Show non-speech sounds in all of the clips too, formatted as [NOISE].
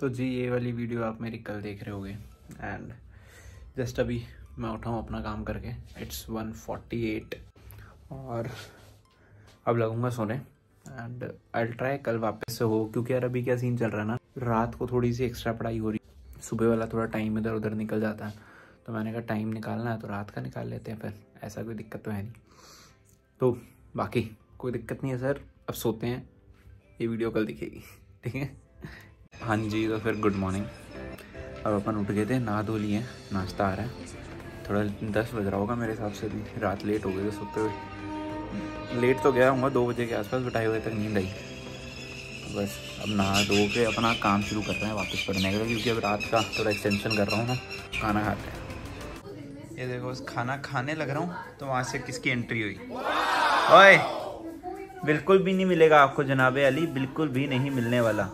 तो जी ये वाली वीडियो आप मेरी कल देख रहे होगे एंड जस्ट अभी मैं उठाऊँ अपना काम करके इट्स 148 और अब लगूंगा सोने एंड आई ट्राई कल वापस से हो क्योंकि यार अभी क्या सीन चल रहा है ना रात को थोड़ी सी एक्स्ट्रा पढ़ाई हो रही है सुबह वाला थोड़ा टाइम इधर उधर निकल जाता है तो मैंने कहा टाइम निकालना है तो रात का निकाल लेते हैं फिर ऐसा कोई दिक्कत तो है नहीं तो बाकी कोई दिक्कत नहीं है सर अब सोते हैं ये वीडियो कल दिखेगी ठीक है हाँ जी तो फिर गुड मॉर्निंग अब अपन उठ गए थे नहा धो लिए नाश्ता आ रहा है थोड़ा दस बज रहा होगा मेरे हिसाब से भी रात लेट हो गई तो सोते हुए लेट तो गया हूँ दो बजे के आसपास बट ढाई बजे तक नींद आई तो बस अब नहा धो के अपना काम शुरू कर रहे हैं वापस पढ़ने का क्योंकि अब रात का थोड़ा एक्सटेंशन कर रहा हूँ ना खाना खाते हैं ये देखो बस खाना खाने लग रहा हूँ तो वहाँ से किसकी एंट्री हुई ओए बिल्कुल भी नहीं मिलेगा आपको जनाबे अली बिल्कुल भी नहीं मिलने वाला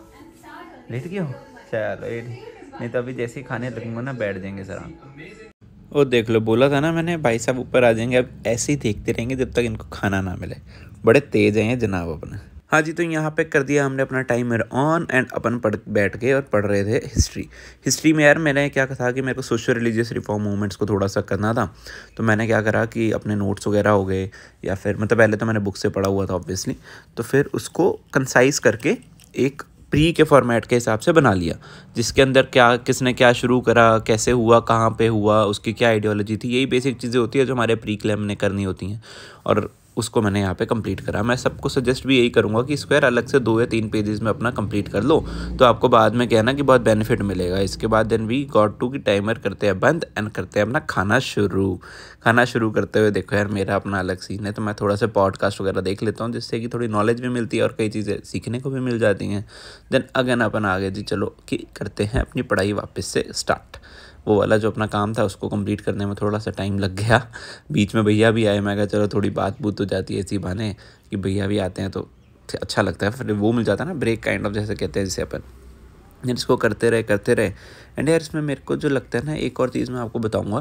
लेट गया हो चलो ये नहीं तो अभी जैसे ही खाने लगूंगा ना बैठ जाएंगे सर और देख लो बोला था ना मैंने भाई साहब ऊपर आ जाएंगे अब ऐसे ही देखते रहेंगे जब तक इनको खाना ना मिले बड़े तेज हैं जनाब अपने हाँ जी तो यहाँ पे कर दिया हमने अपना टाइमर ऑन एंड अपन पढ़ बैठ के और पढ़ रहे थे हिस्ट्री हिस्ट्री में यार मैंने क्या था कि मेरे को सोशल रिलीजियस रिफॉर्म मूवमेंट्स को थोड़ा सा करना था तो मैंने क्या करा कि अपने नोट्स वगैरह हो गए या फिर मतलब पहले तो मैंने बुक से पढ़ा हुआ था ऑब्वियसली तो फिर उसको कंसाइज करके एक प्री के फॉर्मेट के हिसाब से बना लिया जिसके अंदर क्या किसने क्या शुरू करा कैसे हुआ कहाँ पे हुआ उसकी क्या आइडियोलॉजी थी यही बेसिक चीज़ें होती है जो हमारे प्री क्लेम ने करनी होती हैं और उसको मैंने यहाँ पे कंप्लीट करा मैं सबको सजेस्ट भी यही करूँगा कि स्क्वायर अलग से दो या तीन पेजेस में अपना कंप्लीट कर लो तो आपको बाद में कहना कि बहुत बेनिफिट मिलेगा इसके बाद देन वी गॉड टू की टाइमर करते हैं बंद एंड करते हैं अपना खाना शुरू खाना शुरू करते हुए देखो यार मेरा अपना अलग सीन है तो मैं थोड़ा सा पॉडकास्ट वगैरह देख लेता हूँ जिससे कि थोड़ी नॉलेज भी मिलती है और कई चीज़ें सीखने को भी मिल जाती हैं देन अगेन अपन आगे जी चलो कि करते हैं अपनी पढ़ाई वापस से स्टार्ट वो वाला जो अपना काम था उसको कंप्लीट करने में थोड़ा सा टाइम लग गया बीच में भैया भी आए मैं कहा चलो थोड़ी बात बूत हो जाती है इसी बहाने कि भैया भी आते हैं तो अच्छा लगता है फिर वो मिल जाता है ना ब्रेक काइंड ऑफ जैसे कहते हैं जिसे अपन यार इसको करते रहे करते रहे एंड यार इसमें मेरे को जो लगता है ना एक और चीज़ मैं आपको बताऊँगा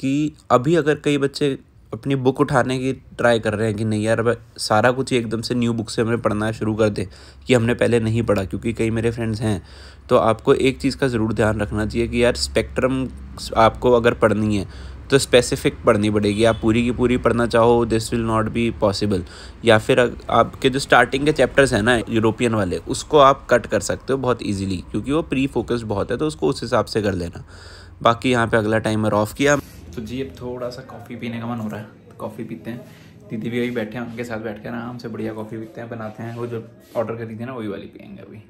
कि अभी अगर कई बच्चे अपनी बुक उठाने की ट्राई कर रहे हैं कि नहीं यार सारा कुछ एकदम से न्यू बुक से हमें पढ़ना शुरू कर दें कि हमने पहले नहीं पढ़ा क्योंकि कई मेरे फ्रेंड्स हैं तो आपको एक चीज़ का ज़रूर ध्यान रखना चाहिए कि यार स्पेक्ट्रम आपको अगर पढ़नी है तो स्पेसिफिक पढ़नी पड़ेगी आप पूरी की पूरी पढ़ना चाहो this will not be possible या फिर आपके जो स्टार्टिंग के चैप्टर्स हैं ना यूरोपियन वाले उसको आप कट कर सकते हो बहुत इजीली क्योंकि वो प्री फोकस्ड बहुत है तो उसको उस हिसाब से कर लेना बाकी यहाँ पे अगला टाइमर ऑफ़ किया तो जी अब थोड़ा सा कॉफ़ी पीने का मन हो रहा है तो कॉफ़ी पीते हैं दीदी भी वही बैठे हैं उनके साथ बैठ कर आराम से बढ़िया कॉफ़ी पीते हैं बनाते हैं वो जो ऑर्डर करी थी ना वही वाली पियेंगे अभी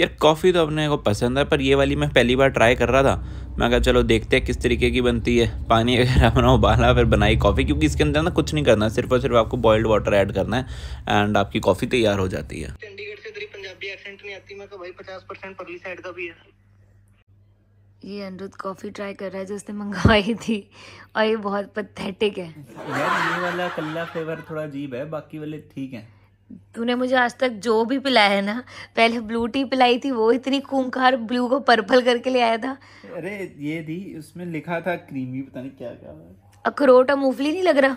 यार कॉफ़ी तो अपने को पसंद है पर ये वाली मैं पहली बार ट्राई कर रहा था मैं कहा चलो देखते हैं किस तरीके की बनती है पानी अगर अपना उबाला फिर बनाई कॉफ़ी क्योंकि इसके अंदर ना कुछ नहीं करना है सिर्फ और सिर्फ आपको बॉयल्ड वाटर ऐड करना है एंड आपकी कॉफ़ी तैयार हो जाती है चंडीगढ़ से तेरी पंजाबी एक्सेंट नहीं आती मैं भाई पचास परसेंट परली साइड का भी है ये अनिरुद्ध कॉफ़ी ट्राई कर रहा है जो उसने मंगवाई थी और ये बहुत पथेटिक है यार ये वाला कल्ला फ्लेवर थोड़ा अजीब है बाकी वाले ठीक हैं तूने मुझे आज तक जो भी पिलाया है ना पहले ब्लू टी पिलाई थी वो इतनी खूंखार ब्लू को पर्पल करके ले आया था अरे ये थी उसमें लिखा था क्रीमी पता नहीं क्या क्या अखरोट और मूंगफली नहीं लग रहा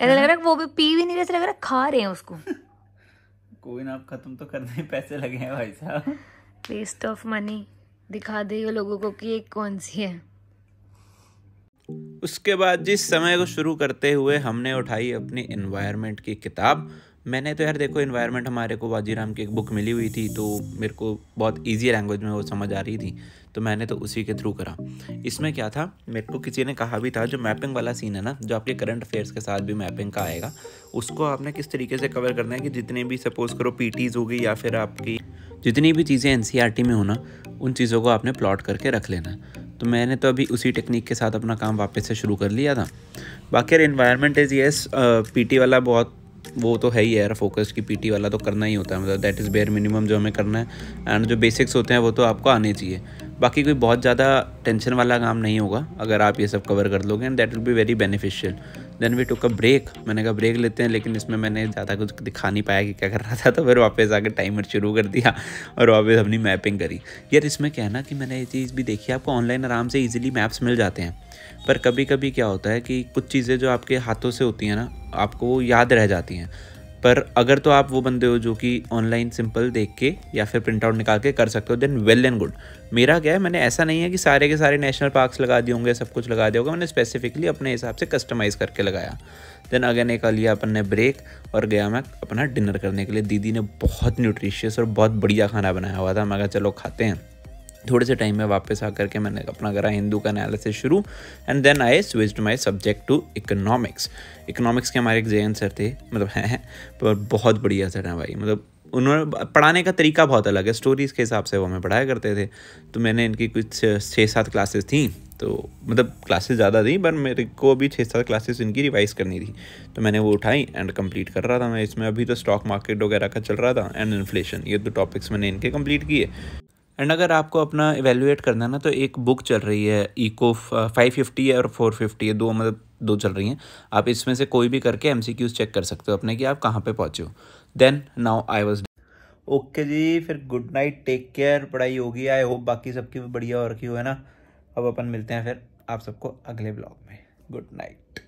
ऐसा लग रहा वो भी पी भी नहीं रहे लग रहा खा रहे हैं उसको [LAUGHS] कोई ना खत्म तो करने पैसे लगे हैं भाई साहब वेस्ट ऑफ मनी दिखा दे ये लोगों को कि ये कौन सी है उसके बाद जिस समय को शुरू करते हुए हमने उठाई अपनी इन्वायरमेंट की किताब मैंने तो यार देखो इन्वायरमेंट हमारे को वाजीराम की एक बुक मिली हुई थी तो मेरे को बहुत ईजी लैंग्वेज में वो समझ आ रही थी तो मैंने तो उसी के थ्रू करा इसमें क्या था मेरे को किसी ने कहा भी था जो मैपिंग वाला सीन है ना जो आपके करंट अफेयर्स के साथ भी मैपिंग का आएगा उसको आपने किस तरीके से कवर करना है कि जितने भी सपोज करो पीटीज हो गई या फिर आपकी जितनी भी चीज़ें एन e में होना उन चीज़ों को आपने प्लॉट करके रख लेना है तो मैंने तो अभी उसी टेक्निक के साथ अपना काम वापस से शुरू कर लिया था बाकी यार इन्वायरमेंट इज़ येस टी वाला बहुत वो तो है ही यार फोकस की टी वाला तो करना ही होता है मतलब दैट इज़ बेयर मिनिमम जो हमें करना है एंड जो बेसिक्स होते हैं वो तो आपको आने चाहिए बाकी कोई बहुत ज़्यादा टेंशन वाला काम नहीं होगा अगर आप ये सब कवर कर लोगे and that will be very beneficial then we took a break मैंने कहा ब्रेक लेते हैं लेकिन इसमें मैंने ज़्यादा कुछ दिखा नहीं पाया कि क्या कर रहा था तो फिर वापस आकर टाइमर शुरू कर दिया और वापस अपनी मैपिंग करी यार इसमें क्या है ना कि मैंने ये चीज़ भी देखी आपको ऑनलाइन आराम से ईजिली मैप्स मिल जाते हैं पर कभी कभी क्या होता है कि कुछ चीज़ें जो आपके हाथों से होती हैं ना आपको वो याद रह जाती हैं पर अगर तो आप वो बंदे हो जो कि ऑनलाइन सिंपल देख के या फिर प्रिंट आउट निकाल के कर सकते हो देन वेल एंड गुड मेरा क्या है मैंने ऐसा नहीं है कि सारे के सारे नेशनल पार्क्स लगा दिए होंगे सब कुछ लगा दिया होगा मैंने स्पेसिफिकली अपने हिसाब से कस्टमाइज़ करके लगाया देन अगेन एक लिया अपन ने ब्रेक और गया मैं अपना डिनर करने के लिए दीदी ने बहुत न्यूट्रिशियस और बहुत बढ़िया खाना बनाया हुआ था मैं कहा चलो खाते हैं थोड़े से टाइम में वापस आकर के मैंने अपना करा हिंदू का एनालिसिस शुरू and then I switch my subject to economics economics के हमारे एक जैन सर थे मतलब हैं पर बहुत बढ़िया सर हैं भाई मतलब उन्होंने पढ़ाने का तरीका बहुत अलग है स्टोरीज़ के हिसाब से वो हमें पढ़ाया करते थे तो मैंने इनकी कुछ छः सात क्लासेस थी तो मतलब क्लासेस ज़्यादा थी पर मेरे को भी छः सात क्लासेस इनकी रिवाइज़ करनी थी तो मैंने वो उठाई एंड कंप्लीट कर रहा था मैं इसमें अभी तो स्टॉक मार्केट वगैरह का चल रहा था एंड इन्फ्लेशन ये तो टॉपिक्स मैंने इनके कंप्लीट किए एंड अगर आपको अपना इवेल्यूएट करना है ना तो एक बुक चल रही है इको फाइव फिफ्टी है और फोर फिफ्टी है दो मतलब दो चल रही हैं आप इसमें से कोई भी करके एम चेक कर सकते हो अपने कि आप कहाँ पर पहुँचे हो then now I was okay जी फिर गुड नाइट टेक केयर पढ़ाई होगी आई होप बाकी सबकी बढ़िया और की हो है ना अब अपन मिलते हैं फिर आप सबको अगले ब्लॉग में गुड नाइट